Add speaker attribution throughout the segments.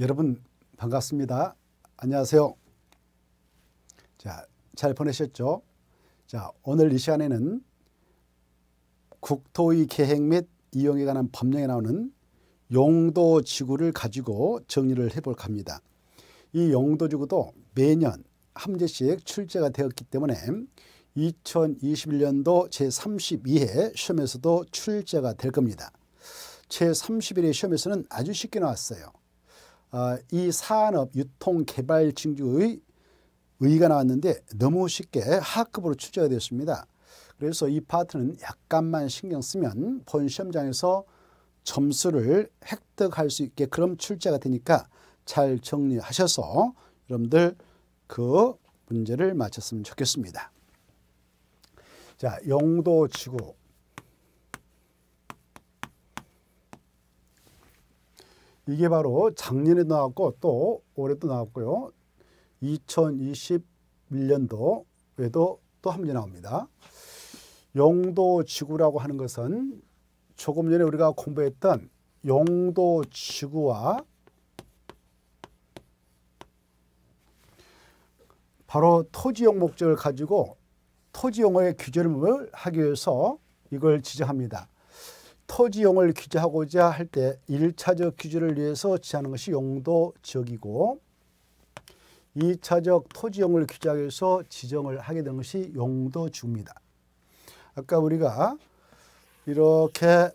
Speaker 1: 여러분 반갑습니다. 안녕하세요. 자, 잘 보내셨죠? 자, 오늘 이 시간에는 국토의 계획 및 이용에 관한 법령에 나오는 용도 지구를 가지고 정리를 해볼까 니다이 용도 지구도 매년 함제씩 출제가 되었기 때문에 2021년도 제32회 시험에서도 출제가 될 겁니다. 제31회 시험에서는 아주 쉽게 나왔어요. 어, 이 산업 유통 개발 징조의 의의가 나왔는데 너무 쉽게 하급으로 출제가 되었습니다. 그래서 이 파트는 약간만 신경 쓰면 본 시험장에서 점수를 획득할 수 있게 그런 출제가 되니까 잘 정리하셔서 여러분들 그 문제를 맞췄으면 좋겠습니다. 자, 영도 지구 이게 바로 작년에 나왔고 또 올해도 나왔고요. 2021년도에도 또한문 나옵니다. 용도지구라고 하는 것은 조금 전에 우리가 공부했던 용도지구와 바로 토지용 목적을 가지고 토지용어의 규제를 하기 위해서 이걸 지정합니다. 토지용을 규제하고자 할 때 1차적 규제를 위해서 지하는 것이 용도 지역이고 2차적 토지용을 규제하기 위해서 지정을 하게 되는 것이 용도 주입니다. 아까 우리가 이렇게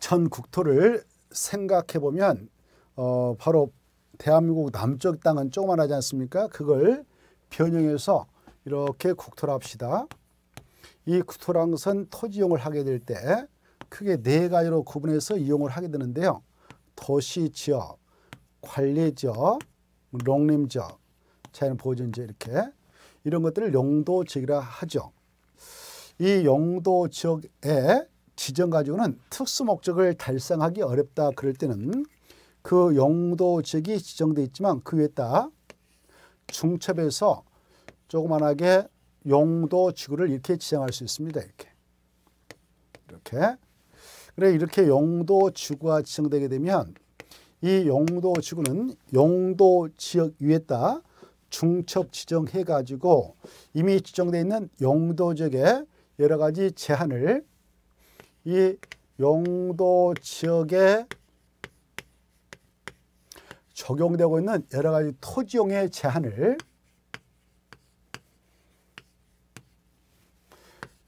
Speaker 1: 전 국토를 생각해 보면 어, 바로 대한민국 남쪽 땅은 조그만하지 않습니까? 그걸 변형해서 이렇게 국토를 합시다. 이 토랑선 토지용을 하게 될 때 크게 네 가지로 구분해서 이용을 하게 되는데요. 도시지역, 관리지역, 뭐 농림지역, 자연보존지 이렇게 이런 것들을 용도지역이라 하죠. 이 용도지역의 지정 가지고는 특수 목적을 달성하기 어렵다 그럴 때는 그 용도지역이 지정돼 있지만 그 위에다 중첩에서 조그만하게 용도 지구를 이렇게 지정할 수 있습니다. 이렇게. 이렇게. 그래 이렇게 용도 지구가 지정되게 되면 이 용도 지구는 용도 지역 위에다 중첩 지정해 가지고 이미 지정되어 있는 용도 지역에 여러 가지 제한을 이 용도 지역에 적용되고 있는 여러 가지 토지용의 제한을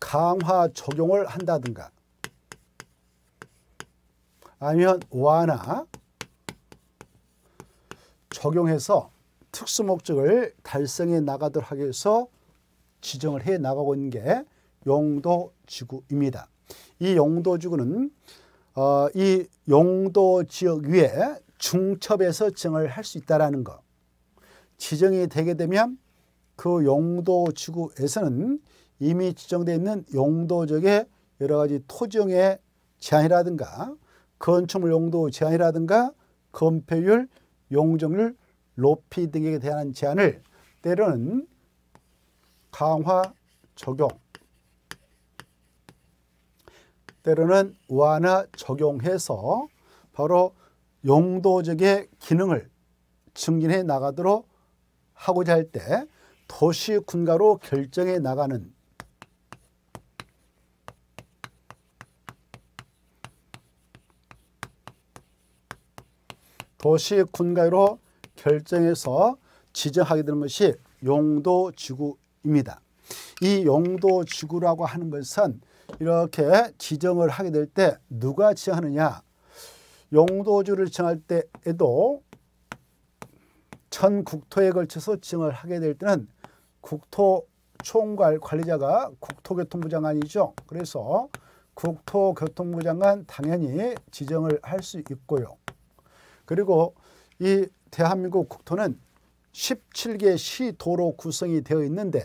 Speaker 1: 강화 적용을 한다든가 아니면 완화 적용해서 특수 목적을 달성해 나가도록 하기 위해서 지정을 해 나가고 있는 게 용도지구입니다. 이 용도지구는 어, 이 용도지역 위에 중첩에서 지정을 할 수 있다는 것. 지정이 되게 되면 그 용도지구에서는 이미 지정되어 있는 용도적의 여러 가지 토정의 제한이라든가 건축물 용도 제한이라든가 건폐율, 용적률, 높이 등에 대한 제한을 때로는 강화 적용, 때로는 완화 적용해서 바로 용도적의 기능을 증진해 나가도록 하고자 할 때 도시 군가로 결정해 나가는 도시 군가로 결정해서 지정하게 되는 것이 용도 지구입니다. 이 용도 지구라고 하는 것은 이렇게 지정을 하게 될 때 누가 지정하느냐 용도지를 정할 때에도 전 국토에 걸쳐서 지정을 하게 될 때는 국토총괄 관리자가 국토교통부 장관이죠. 그래서 국토교통부 장관 당연히 지정을 할 수 있고요. 그리고 이 대한민국 국토는 17개 시도로 구성이 되어 있는데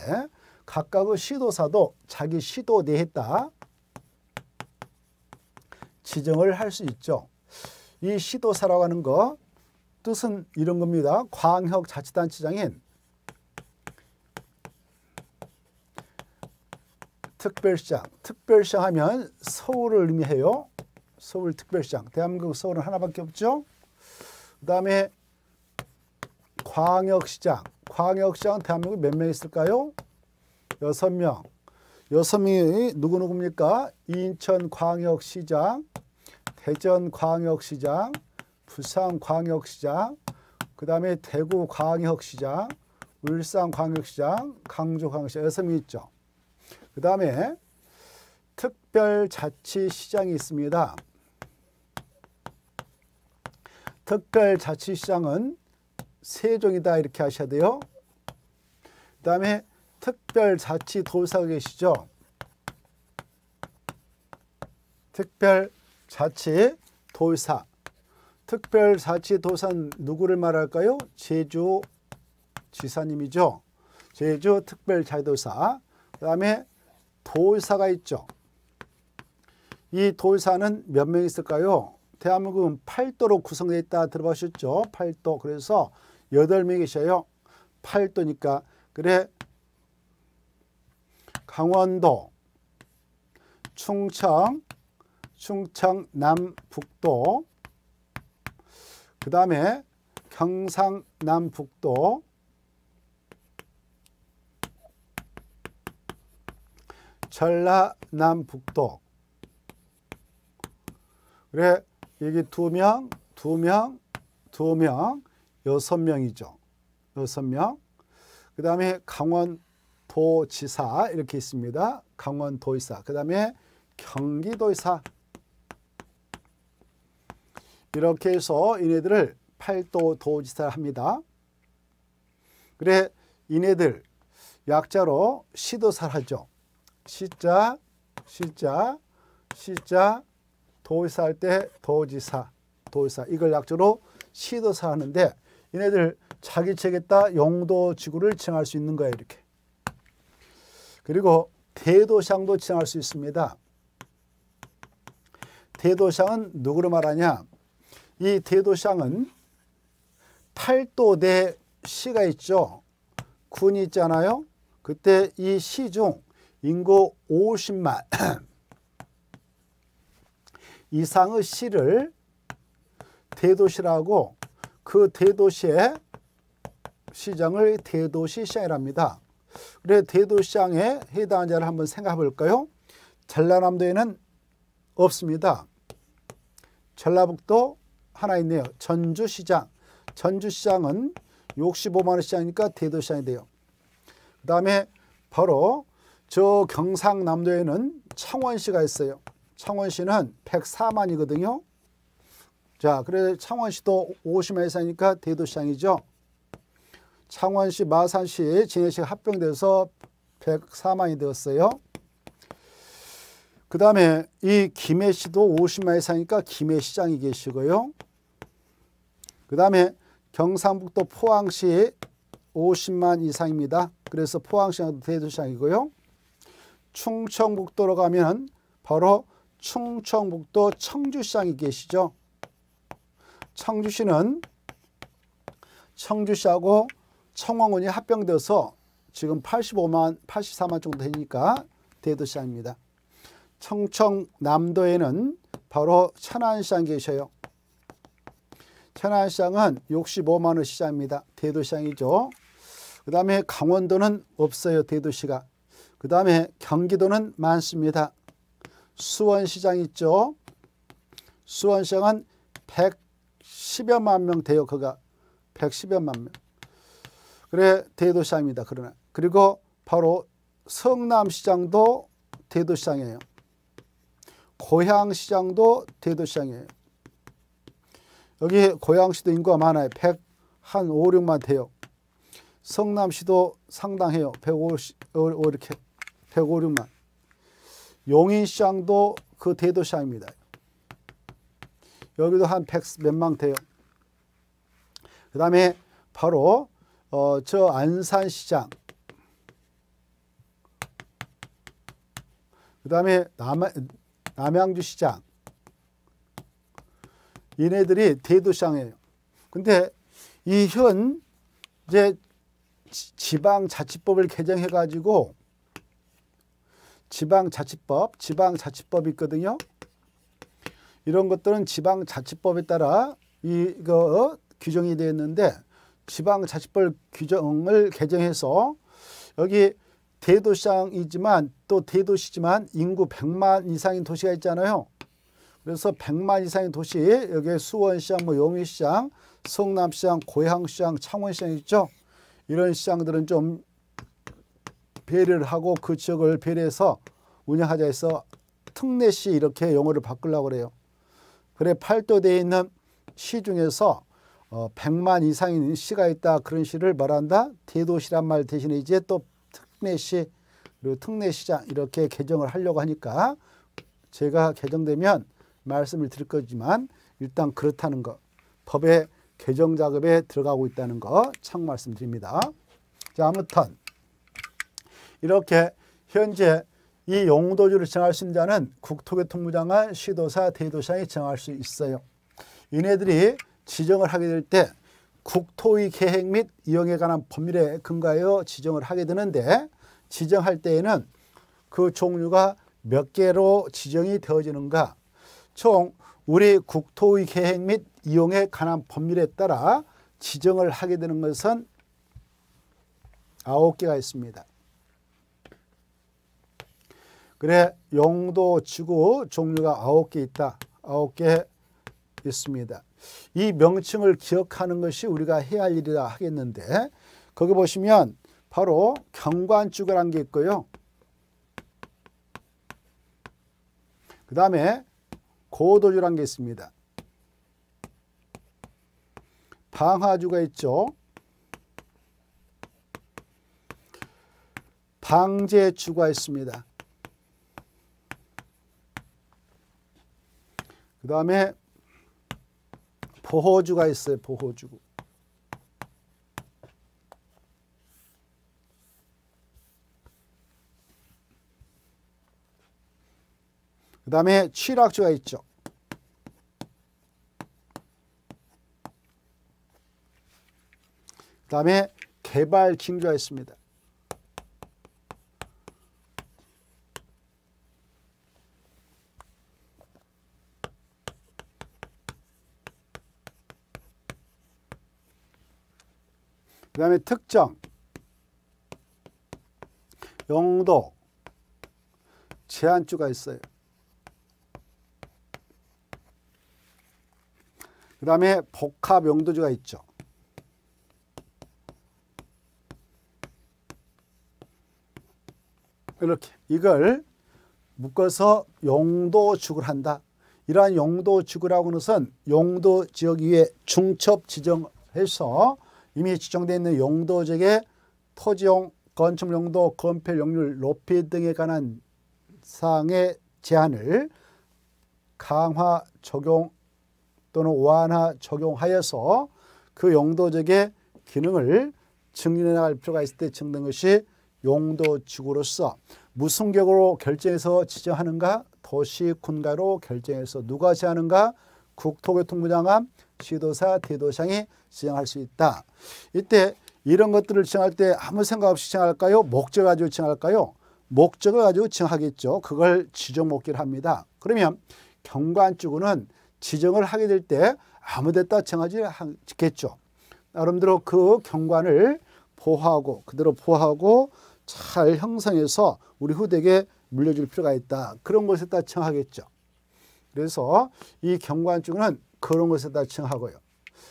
Speaker 1: 각각의 시도사도 자기 시도 내에 따 지정을 할 수 있죠. 이 시도사라고 하는 거 뜻은 이런 겁니다. 광역자치단체장인 특별시장, 특별시장 하면 서울을 의미해요. 서울 특별시장, 대한민국 서울은 하나밖에 없죠. 그다음에 광역시장. 광역시장 대한민국 에몇 명 있을까요? 여섯 명. 여섯 명이 누구누구입니까? 인천광역시장, 대전광역시장, 부산광역시장, 그 다음에 대구광역시장, 울산광역시장, 강조광역시장 여섯 명 있죠. 그 다음에 특별자치시장이 있습니다. 특별자치시장은 세종이다 이렇게 하셔야 돼요. 그 다음에 특별자치도사가 계시죠. 특별자치도사 특별자치도사는 누구를 말할까요? 제주 지사님이죠. 제주 특별자치도사 그 다음에 도사가 있죠. 이 도사는 몇 명 있을까요? 대한민국은 8도로 구성되어 있다 들어보셨죠? 8도. 그래서 8명이셔요. 8도니까. 그래 강원도, 충청, 충청 남북도, 그 다음에 경상남북도, 전라남북도, 그래 여기 두 명, 두 명, 두 명, 여섯 명이죠. 여섯 명. 그 다음에 강원도지사 이렇게 있습니다. 강원도지사그 다음에 경기도의사. 이렇게 해서 이네들을팔도 도지사 합니다. 그래 이네들 약자로 시도살 하죠. 시자, 시자, 시자, 도의사 할 때 도지사, 도의사 이걸 약조로 시도사 하는데 얘네들 자기 책에다 용도 지구를 지 칭할 수 있는 거예요. 이렇게. 그리고 대도상도 지 칭할 수 있습니다. 대도상은 누구를 말하냐? 이 대도상은 팔도대 시가 있죠. 군이 있잖아요. 그때 이 시 중 인구 50만 이상의 시를 대도시라고 그 대도시의 시장을 대도시 시장이랍니다. 그래 대도시 장에 해당한 자를 한번 생각해 볼까요? 전라남도에는 없습니다. 전라북도 하나 있네요. 전주시장. 전주시장은 65만원 시장이니까 대도시장이 돼요. 그 다음에 바로 저 경상남도에는 창원시가 있어요. 창원시는 104만이거든요. 자, 그래서 창원시도 50만 이상이니까 대도시장이죠. 창원시, 마산시, 진해시 합병돼서 104만이 되었어요. 그 다음에 이 김해시도 50만 이상이니까 김해시장이 계시고요. 그 다음에 경상북도 포항시 50만 이상입니다. 그래서 포항시장도 대도시장이고요. 충청북도로 가면 바로 충청북도 청주시장이 계시죠. 청주시는 청주시하고 청왕군이 합병돼서 지금 85만, 84만 정도 되니까 대도시장입니다. 청청남도에는 바로 천안시장 계셔요. 천안시장은 65만 원 시장입니다. 대도시장이죠. 그 다음에 강원도는 없어요. 대도시가. 그 다음에 경기도는 많습니다. 수원시장 있죠. 수원시장은 110여만 명 대역허가 110여만 명. 그래 대도시장입니다. 그러나 그리고 바로 성남시장도 대도시장이에요. 고향시장도 대도시장이에요. 여기 고양시도 인구가 많아요. 100, 한 5, 6만 돼요. 성남시도 상당해요. 1 5 5, 이렇게. 1 5 6만. 용인시장도 그 대도시장입니다. 여기도 한 100몇만 돼요. 그 다음에 바로 어, 저 안산시장 그 다음에 남양주시장 얘네들이 대도시장이에요. 근데 이 현 이제 지방자치법을 개정해 가지고 지방자치법, 지방자치법이 있거든요. 이런 것들은 지방자치법에 따라 이거 규정이 되어 있는데 지방자치법 규정을 개정해서 여기 대도시장이지만 또 대도시지만 인구 100만 이상인 도시가 있잖아요. 그래서 100만 이상의 도시 여기 수원시장, 뭐 용인시장, 성남시장, 고향시장, 창원시장 있죠. 이런 시장들은 좀 배를 하고 그 지역을 배려해서 운영하자 해서 특례시 이렇게 용어를 바꾸려고 그래요. 그래 팔도대에 있는 시 중에서 어, 100만 이상인 시가 있다 그런 시를 말한다. 대도시란 말 대신에 이제 또 특례시 그리고 특례시장 이렇게 개정을 하려고 하니까 제가 개정되면 말씀을 드릴 거지만 일단 그렇다는 거 법의 개정 작업에 들어가고 있다는 거 참 말씀드립니다. 자 아무튼 이렇게 현재 이 용도주를 정할 수 있는 자는 국토교통부장관, 시도사, 대도시장이 정할 수 있어요. 이네들이 지정을 하게 될 때 국토의 계획 및 이용에 관한 법률에 근거하여 지정을 하게 되는데 지정할 때에는 그 종류가 몇 개로 지정이 되어지는가 총 우리 국토의 계획 및 이용에 관한 법률에 따라 지정을 하게 되는 것은 아홉 개가 있습니다. 그래 용도 지구 종류가 아홉 개 있다. 아홉 개 있습니다. 이 명칭을 기억하는 것이 우리가 해야 할 일이라 하겠는데 거기 보시면 바로 경관주가라는 게 있고요. 그 다음에 고도주라는 게 있습니다. 방화주가 있죠. 방제주가 있습니다. 그 다음에 보호주가 있어요. 보호주. 그 다음에 취락주가 있죠. 그 다음에 개발징조가 있습니다. 다음에 특정, 용도, 제한주가 있어요. 그 다음에 복합 용도주가 있죠. 이렇게 이걸 묶어서 용도축을 한다. 이러한 용도축을 라고하는 것은 용도지역 위에 중첩 지정해서 이미 지정되어 있는 용도적의 토지용 건축물 용도, 건폐율 용률 높이 등에 관한 사항의 제한을 강화 적용 또는 완화 적용하여서 그 용도적의 기능을 증진해 나갈 필요가 있을 때 증는 것이 용도지구로서 무슨 격으로 결정해서 지정하는가 도시군가로 결정해서 누가 제하는가 국토교통부 장관 시도사, 대도상이 지정할 수 있다. 이때 이런 것들을 지정할 때 아무 생각 없이 지정할까요? 목적을 가지고 지정할까요? 목적을 가지고 지정하겠죠. 그걸 지정 목기를 합니다. 그러면 경관 쪽은 지정을 하게 될 때 아무 데다 정하지 않겠죠. 나름대로 그 경관을 보호하고 그대로 보호하고 잘 형성해서 우리 후대에게 물려줄 필요가 있다. 그런 것에다 정하겠죠. 그래서 이 경관 쪽은 그런 것에다 칭하고요.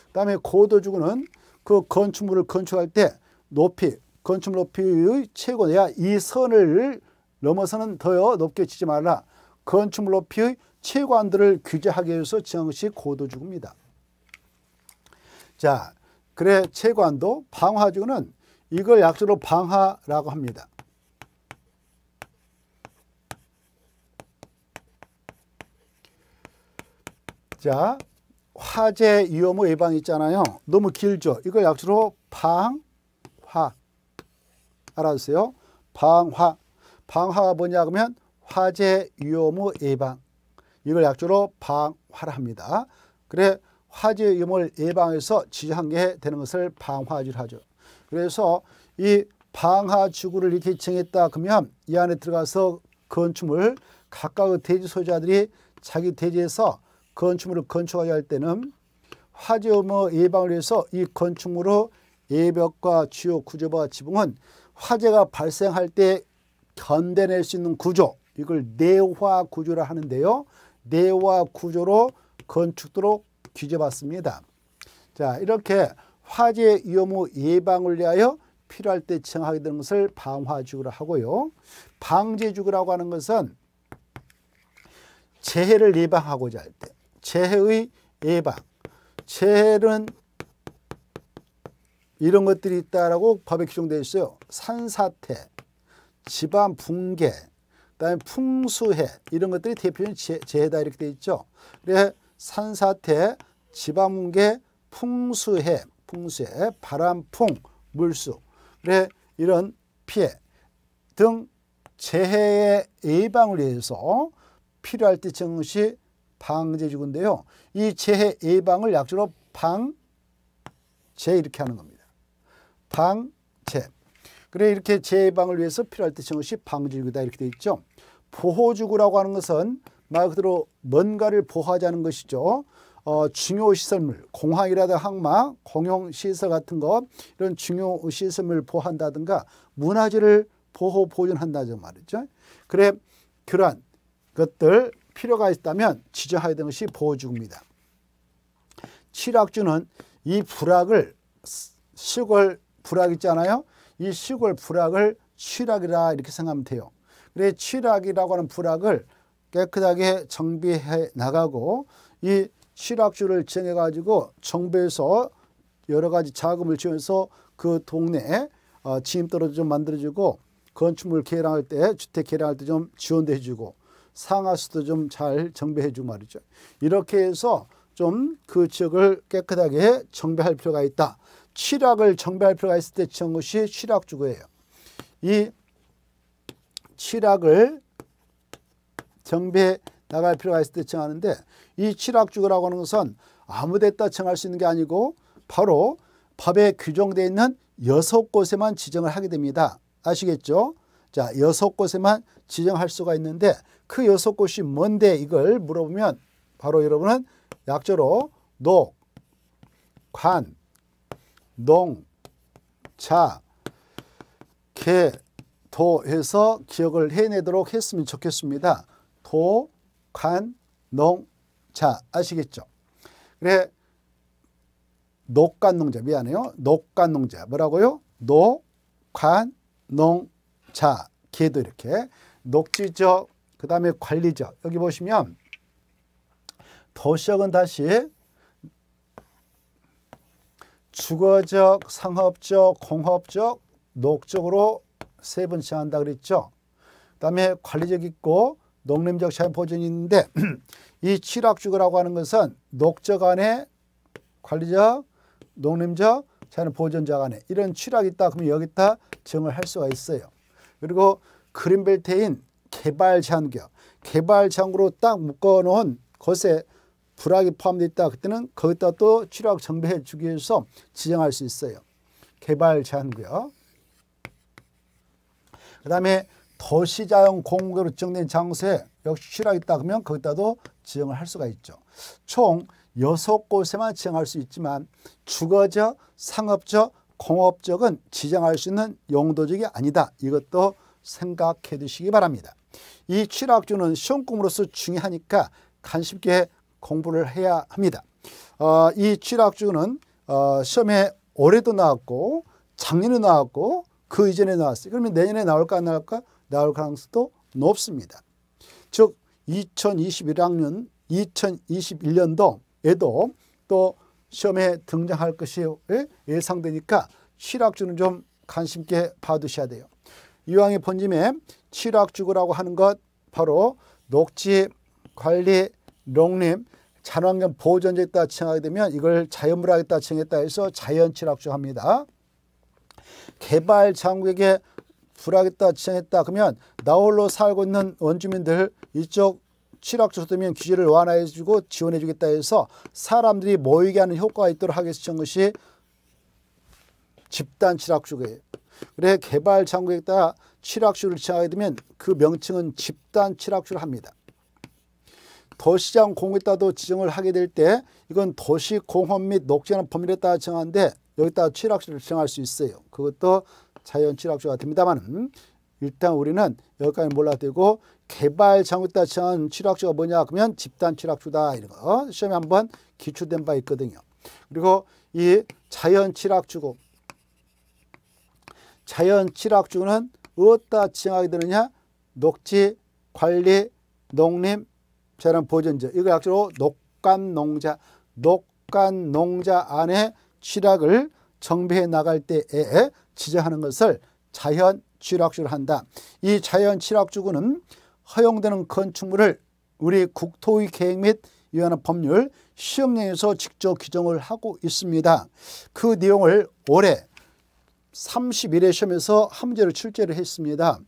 Speaker 1: 그다음에 고도주구는 그 건축물을 건축할 때 높이 건축 높이의 최고야 이 선을 넘어서는 더 높게 치지 말라. 건축물 높이의 최고한들을 규제하기 위해서 정한 것이 고도주구입니다. 자, 그래 최고한도 방화주구는 이걸 약수로 방하라고 합니다. 자, 화재 위험의 예방 있잖아요. 너무 길죠. 이걸 약주로 방화. 알아주세요. 방화. 방화가 뭐냐 하면 화재 위험의 예방. 이걸 약주로 방화라 합니다. 그래 화재 위험을 예방해서 지지한 게 되는 것을 방화질 하죠. 그래서 이 방화 주구를 이렇게 정했다 그러면 이 안에 들어가서 건축물 각각의 대지 소유자들이 자기 대지에서 건축물을 건축하게 할 때는 화재 우모 예방을 위해서 이 건축물로 예벽과 주요 구조와 지붕은 화재가 발생할 때 견뎌낼 수 있는 구조 이걸 내화 구조라 하는데요. 내화 구조로 건축도록 규제받습니다. 자 이렇게 화재 위험의 예방을 위하여 필요할 때 정하게 되는 것을 방화죽으라 하고요. 방재죽구라고 하는 것은 재해를 예방하고자 할때 재해의 예방. 재해는 이런 것들이 있다라고 법에 규정되어 있어요. 산사태, 집안 붕괴, 그다음에 풍수해 이런 것들이 대표적인 재해다 이렇게 돼 있죠. 그래 산사태, 집안 붕괴, 풍수해, 풍수해, 바람풍, 물수, 그래 이런 피해 등 재해의 예방을 위해서 필요할 때 증시 방제주군데요이 재해 예방을 약주로 방재 이렇게 하는 겁니다. 방재. 그래 이렇게 재해방을 위해서 필요할 때 쓰는 것이 방제주구다 이렇게 돼 있죠. 보호주구라고 하는 것은 말 그대로 뭔가를 보호하자는 것이죠. 어, 중요 시설물, 공항이라든가 항마, 공용 시설 같은 것 이런 중요 시설물 보호한다든가 문화재를 보호 보존한다는 말이죠. 그래 그러한 것들 필요가 있다면 지저하여 된 것이 보호주입니다 칠악주는 이 불악을 시골 불악 있잖아요. 이 시골 불악을 칠악이라 이렇게 생각하면 돼요. 그래 칠악이라고 하는 불악을 깨끗하게 정비해 나가고 이 칠악주를 정해 가지고 정부에서 여러 가지 자금을 지원해서 그 동네에 어, 지임도로 좀 만들어주고 건축물 계량할 때 주택 계량할 때 좀 지원도 해주고 상하수도 좀 잘 정비해 주고 말이죠. 이렇게 해서 좀그 지역을 깨끗하게 정비할 필요가 있다. 칠학을 정비할 필요가 있을 때 지은 것이 칠학주거예요. 이 칠학을 정비해 나갈 필요가 있을 때 청하는데 이 칠학주거라고 하는 것은 아무 데다 청할 수 있는 게 아니고 바로 법에 규정되어 있는 여섯 곳에만 지정을 하게 됩니다. 아시겠죠? 자, 여섯 곳에만 지정할 수가 있는데 그 여섯 곳이 뭔데 이걸 물어보면 바로 여러분은 약자로 녹, 관, 농, 자, 개, 도 해서 기억을 해내도록 했으면 좋겠습니다. 도, 관, 농, 자 아시겠죠? 그래 녹관농자 미안해요. 녹관농자 뭐라고요? 녹관농 자. 자, 걔도 이렇게 녹지적, 그 다음에 관리적. 여기 보시면 도시적은 다시 주거적, 상업적, 공업적, 녹적으로 세분시 한다 그랬죠. 그 다음에 관리적 있고 농림적 자연 보존이 있는데 이 칠학주거라고 하는 것은 녹적 안에 관리적, 농림적, 자연 보존자 간에 이런 칠학이 있다 그러면 여기다 정을 할 수가 있어요. 그리고 그린벨트인 개발 장기요. 개발 장으로 딱 묶어놓은 것에 불악이 포함되어 있다. 그때는 거기다 또 치료학 정비해 주기 위해서 지정할 수 있어요. 개발 제한구요. 그 다음에 도시자연 공공으로 지정된 장소에 역시 치료학 있다 그러면 거기다도 지정을 할 수가 있죠. 총 여섯 곳에만 지정할 수 있지만 주거적, 상업적, 공업적은 지정할 수 있는 용도적이 아니다. 이것도 생각해 두시기 바랍니다. 이 취락주는 시험금으로서 중요하니까 관심 있게 공부를 해야 합니다. 어, 이 취락주는 어, 시험에 올해도 나왔고 작년에 나왔고 그 이전에 나왔어요. 그러면 내년에 나올까 안 나올까? 나올 가능성도 높습니다. 즉 2021학년 2021년도에도 또 시험에 등장할 것이 예? 예상되니까 칠학주는 좀 관심 있게 봐두셔야 돼요. 이왕에 본짐에 칠학주구라고 하는 것 바로 녹지 관리, 농림, 자연경 보존제 있다 칭하게 되면 이걸 자연물학에다 칭했다 해서 자연칠학주 합니다. 개발 장국에게 불하겠다 지했다 그러면 나홀로 살고 있는 원주민들 이쪽 취약지수 되면 규제를 완화해주고 지원해주겠다 해서 사람들이 모이게 하는 효과가 있도록 하겠위해 것이 집단 칠학주예요. 그래 개발 장국에 따라 칠학주를 지정하게 되면 그 명칭은 집단 칠학주를 합니다. 도시장 공에 따도 지정을 하게 될 때 이건 도시 공헌 및 녹지하는 범위에 따라 정하는데 여기다 칠학주를 지정할 수 있어요. 그것도 자연 칠학주가 됩니다만 일단 우리는 여기까지 몰라되고 개발 잘못다 전 취락주가 뭐냐 그러면 집단 취락주다 이런 거 시험에 한번 기출된 바 있거든요. 그리고 이 자연 취락주고 자연 취락주는 어디다 지정하게 되느냐 녹지 관리 농림 자연 보존제 이거 약자로 녹간농자 녹간농자 안에 취락을 정비해 나갈 때에 지정하는 것을 자연 취락주를 한다. 이 자연 취락주구는 허용되는 건축물을 우리 국토의 계획 및 위원한 법률 시행령에서 직접 규정을 하고 있습니다. 그 내용을 올해 31회 시험에서 한제를 출제를 했습니다.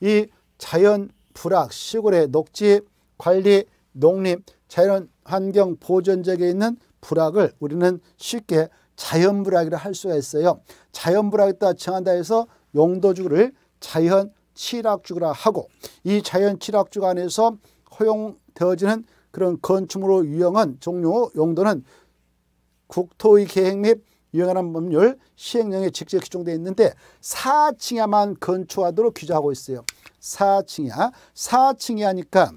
Speaker 1: 이 자연 불악, 시골의 녹지 관리, 농림, 자연 환경 보존 지에 있는 불악을 우리는 쉽게 자연 불악이라 할 수가 있어요. 자연 불악이다 정한다 해서 용도주를 자연 칠악주라 하고 이 자연 칠악주 가 안에서 허용되어지는 그런 건축물로 유형은 종류 용도는 국토의 계획 및 유행하는 법률 시행령에 직접 규정되어 있는데 4층야만 건축하도록 규정하고 있어요. 4층야 4층이 니까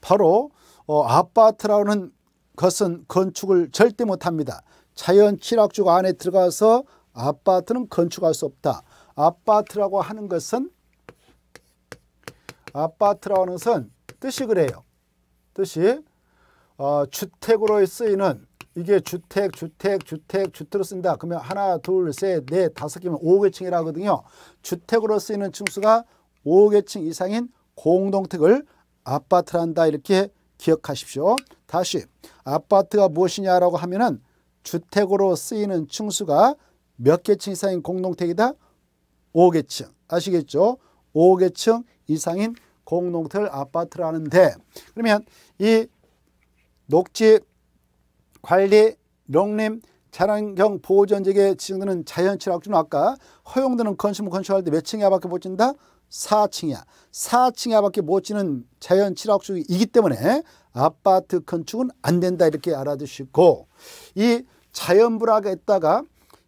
Speaker 1: 바로 어, 아파트라는 것은 건축을 절대 못합니다. 자연 칠학주가 안에 들어가서 아파트는 건축할 수 없다. 아파트라고 하는 것은 아파트라고 하는 것은 뜻이 그래요. 뜻이 어, 주택으로 쓰이는 이게 주택, 주택, 주택, 주택으로 쓴다. 그러면 하나, 둘, 셋, 넷, 다섯 개면 5개 층이라 하거든요. 주택으로 쓰이는 층수가 5개 층 이상인 공동택을 아파트란다 이렇게 기억하십시오. 다시 아파트가 무엇이냐라고 하면은 주택으로 쓰이는 층수가 몇 개층 이상인 공동택이다? 5개층 아시겠죠? 5개층 이상인 공동틀 아파트라는데 그러면 이 녹지 관리 농림 자연경 보호전지역에 지정되는 자연친화학지는 아까 허용되는 건축물 건축할 때 몇 층이야 밖에 못 진다? 4층이야. 4층이야 밖에 못 지는 자연친화학지이기 때문에 아파트 건축은 안 된다 이렇게 알아두시고 이 자연불화가 있다가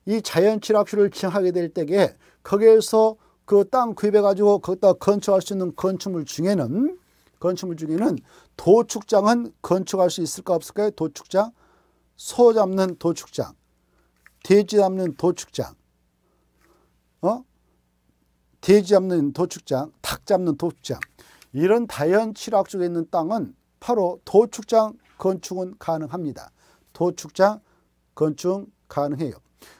Speaker 1: 이 자연친화학지를 지정하게 될 때에 거기에서 그 땅 구입해 가지고 거기다 건축할 수 있는 건축물 중에는 건축물 중에는 도축장은 건축할 수 있을까 없을까요? 도축장, 소 잡는 도축장, 돼지 잡는 도축장, 어? 돼지 잡는 도축장, 닭 잡는 도축장 이런 다현 칠학 쪽에 있는 땅은 바로 도축장 건축은 가능합니다. 도축장 건축 가능해요.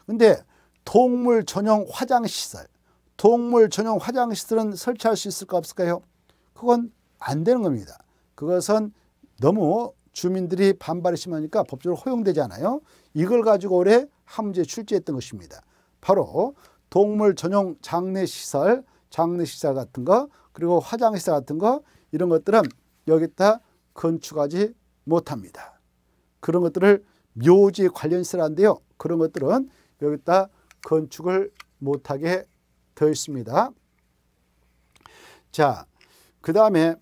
Speaker 1: 근데 동물 전용 화장시설 동물 전용 화장시설은 설치할 수 있을까 없을까요? 그건 안 되는 겁니다. 그것은 너무 주민들이 반발이 심하니까 법적으로 허용되지 않아요. 이걸 가지고 올해 함제 출제했던 것입니다. 바로 동물 전용 장례시설, 장례시설 같은 거 그리고 화장시설 같은 거 이런 것들은 여기다 건축하지 못합니다. 그런 것들을 묘지 관련시설한데요. 그런 것들은 여기다 건축을 못하게 되어 있습니다. 자, 그 다음에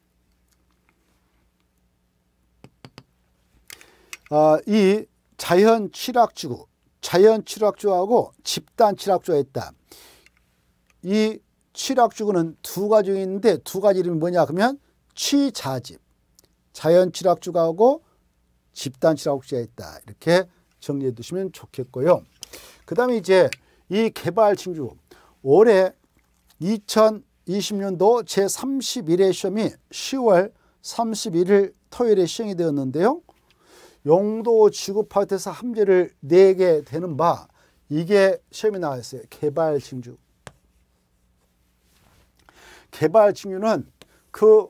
Speaker 1: 어, 아, 이 자연 칠학지구, 자연 칠학지하고 집단 칠학지가 있다. 이 칠학지구는 두 가지 있는데 두 가지 이름이 뭐냐 그면 취자집, 자연 칠학지구하고 집단 칠학지가 있다. 이렇게 정리해 두시면 좋겠고요. 그 다음에 이제 이 개발 징조 올해 2020년도 제31회 시험이 10월 31일 토요일에 시행이 되었는데요. 용도 지구 파트에서 함재를 내게 되는 바 이게 시험이 나왔어요. 개발 징조. 개발 징조는 그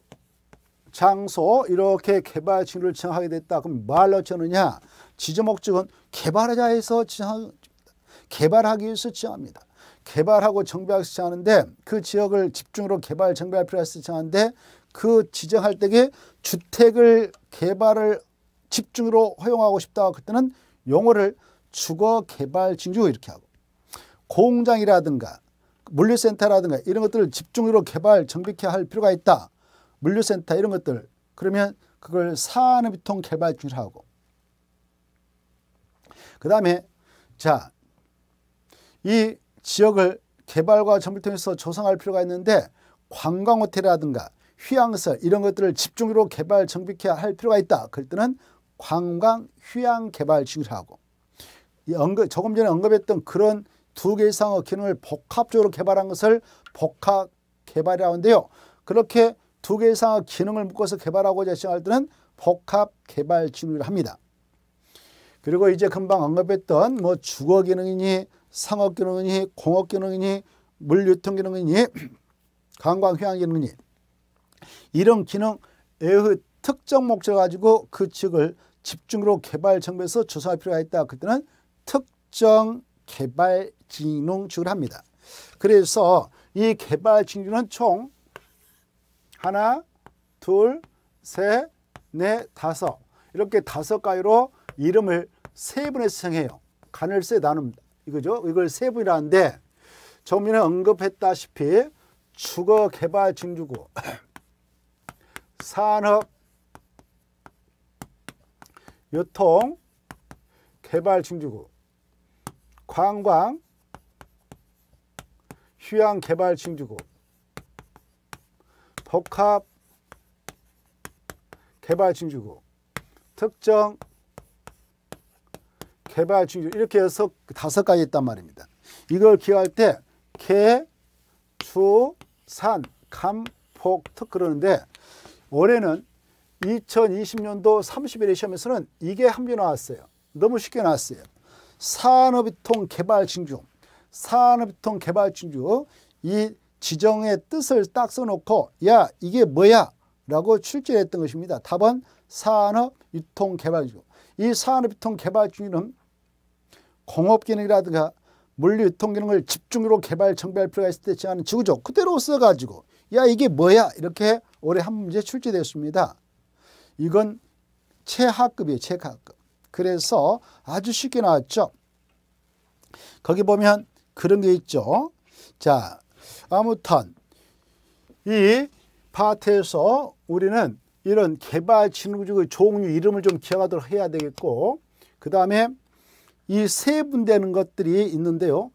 Speaker 1: 장소 이렇게 개발 징조를 정하게 됐다. 그럼 말로 쳐느냐? 지저 목적은 개발자에서 개발하기 위해서 지정합니다. 개발하고 정비하기 지정하는데 그 지역을 집중으로 개발 정비할 필요가 있어 지정하는데 그 지정할 때에 주택을 개발을 집중으로 허용하고 싶다 그때는 용어를 주거 개발 징조 이렇게 하고 공장이라든가 물류센터라든가 이런 것들을 집중으로 개발 정비케 할 필요가 있다. 물류센터 이런 것들 그러면 그걸 산업유통 개발 중이라고 그 다음에 자이 지역을 개발과 정비 통해서 조성할 필요가 있는데 관광 호텔이라든가 휴양설 이런 것들을 집중적으로 개발 정비해야 할 필요가 있다. 그럴 때는 관광 휴양 개발 지구라고 언급, 조금 전에 언급했던 그런 두 개 이상의 기능을 복합적으로 개발한 것을 복합 개발이라고 하는데요. 그렇게 두 개 이상의 기능을 묶어서 개발하고자 시작할 때는 복합 개발 진흥을 합니다. 그리고 이제 금방 언급했던 뭐 주거 기능이니 상업 기능이니 공업 기능이니 물유통 기능이니 관광 휴양 기능이니 이런 기능 의 특정 목적을 가지고 그 측을 집중으로 개발 정부에서 조사할 필요가 있다. 그때는 특정 개발 진흥축을 합니다. 그래서 이 개발 진흥축은 총 하나, 둘, 셋, 넷, 네, 다섯 이렇게 다섯 가지로 이름을 세 번에 수행해요. 간을 세 나눕니다. 이거죠. 이걸 세분이라는데 정민에 언급했다시피 주거 개발 증주구 산업 유통 개발 증주구 관광 휴양 개발 증주구 복합 개발 증주구 특정 개발 중요 이렇게 해서 다섯 가지 있단 말입니다. 이걸 기억할 때 개, 수, 산, 감, 폭, 특 그러는데 올해는 2020년도 30일의 시험에서는 이게 한개 나왔어요. 너무 쉽게 나왔어요. 산업유통 개발 징조, 산업유통 개발 징조 이 지정의 뜻을 딱 써놓고 야 이게 뭐야 라고 출제했던 것입니다. 답은 산업유통개발증이 산업유통개발증은 공업기능이라든가 물류유통기능을 집중으로 개발, 정비할 필요가 있을 때 제안은 지구적 그대로 써가지고 야 이게 뭐야 이렇게 올해 한 문제 출제됐습니다. 이건 최하급이에요. 최하급. 그래서 아주 쉽게 나왔죠. 거기 보면 그런 게 있죠. 자, 아무튼 이 파트에서 우리는 이런 개발친구적의 종류 이름을 좀 기억하도록 해야 되겠고 그 다음에 이 세분되는 것들이 있는데요.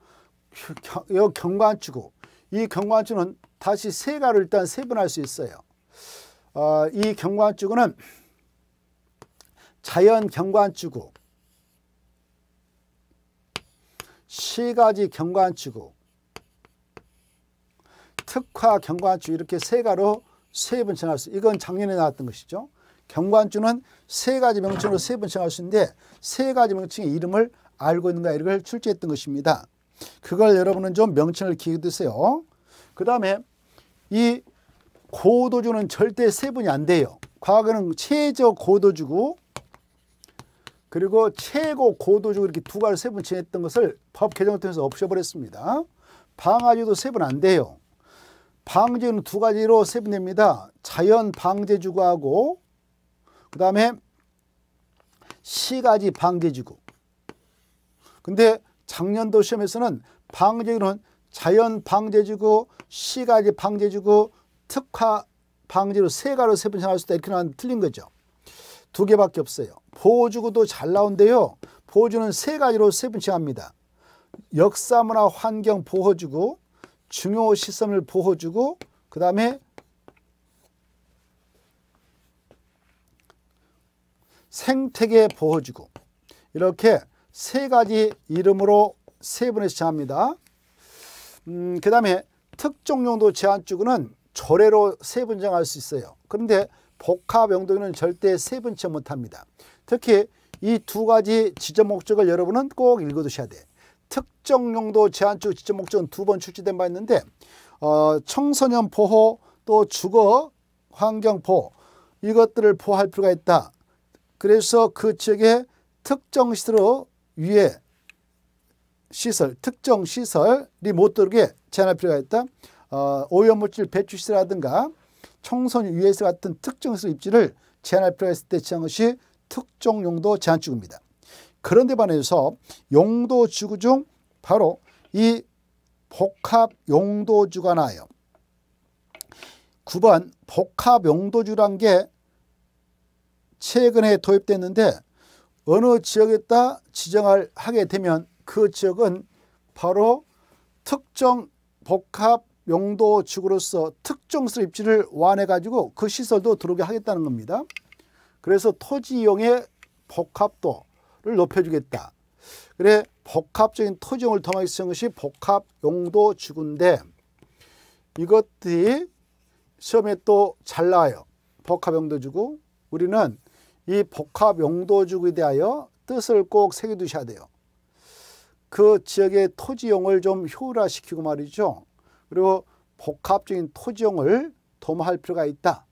Speaker 1: 이 경관추구, 이 경관추는 다시 세 가로 일단 세분할 수 있어요. 어, 이 경관추구는 자연 경관추구, 시가지 경관추구, 특화 경관추 이렇게 세 가로 세분칭할 수. 이건 작년에 나왔던 것이죠. 경관주는 세 가지 명칭으로 세 번칭할 수 있는데 세 가지 명칭의 이름을 알고 있는가 이걸 출제했던 것입니다. 그걸 여러분은 좀 명칭을 기억해 두세요. 그 다음에 이 고도주는 절대 세분이 안 돼요. 과학에는 최저 고도주고 그리고 최고 고도주 이렇게 두 가지 세분 지냈던 것을 법 개정을 통해서 없애버렸습니다. 방아주도 세분 안 돼요. 방제는 두 가지로 세분됩니다. 자연 방제주가 하고 그 다음에 시가지 방제지구. 근데 작년도 시험에서는 방제지구는 자연 방제지구, 시가지 방제지구, 특화 방제로 세 가로 세번 정할 수 있다 이렇게 나왔는데 틀린 거죠. 두 개밖에 없어요. 보호지구도잘 나온대요. 보호지구는세 가지로 세번 정합니다. 역사문화 환경 보호지구 중요시설물 보호지구그 다음에 생태계 보호지구 이렇게 세 가지 이름으로 세분에서 정합니다. 음, 그 다음에 특정 용도 제한 지구는 조례로 세분 정할 수 있어요. 그런데 복합 용도는 절대 세분 채 못합니다. 특히 이 두 가지 지점 목적을 여러분은 꼭 읽어두셔야 돼. 특정 용도 제한 지구 지점 목적은 두 번 출제된 바 있는데 어, 청소년 보호 또 주거 환경 보호 이것들을 보호할 필요가 있다. 그래서 그 지역의 특정 시설로 위에 시설, 특정 시설이 못 들어오게 제한할 필요가 있다. 어, 오염물질 배출 시설이라든가 청소년 유해시 같은 특정 시설 입지를 제한할 필요가 있을 때 제한 것이 특정 용도 제한 지입니다 그런데 반해서 용도 지구 중 바로 이 복합 용도주가 나요. 9번 복합 용도주란 게 최근에 도입됐는데 어느 지역에다 지정을 하게 되면 그 지역은 바로 특정 복합 용도 지구로서 특정수 입지를 완해 가지고 그 시설도 들어오게 하겠다는 겁니다. 그래서 토지 이용의 복합도를 높여주겠다. 그래 복합적인 토지 용을 통하여 쓰는 것이 복합 용도 지구인데 이것들이 시험에 또 잘 나와요. 복합 용도 지구 우리는 이 복합 용도주에 대하여 뜻을 꼭 새겨두셔야 돼요. 그 지역의 토지용을 좀 효율화시키고 말이죠. 그리고 복합적인 토지용을 도모할 필요가 있다.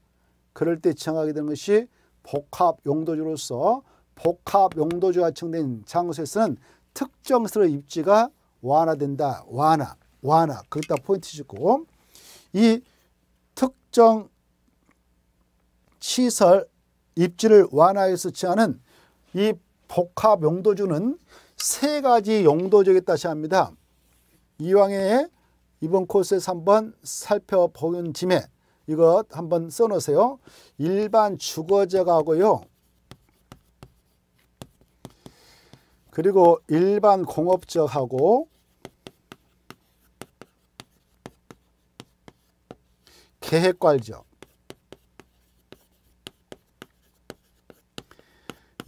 Speaker 1: 그럴 때 지정하게 되는 것이 복합 용도주로서 복합 용도주가 지정된 장소에서는 특정스러운 입지가 완화된다. 완화, 완화. 거기다 포인트 짓고 이 특정 시설 입지를 완화해서 취하는 이 복합 용도주는 세 가지 용도적이 다시 합니다. 이왕에 이번 코스에서 한번 살펴보 짐에 이것 한번 써놓으세요. 일반 주거재가고요. 그리고 일반 공업적하고 계획관적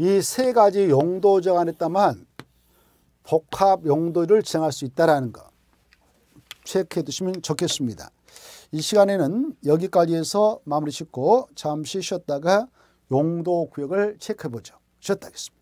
Speaker 1: 이세 가지 용도 정안에따만 복합 용도를 지 정할 수 있다라는 거 체크해 두시면 좋겠습니다. 이 시간에는 여기까지 해서 마무리 짓고 잠시 쉬었다가 용도 구역을 체크해 보죠. 쉬었다 하겠습니다.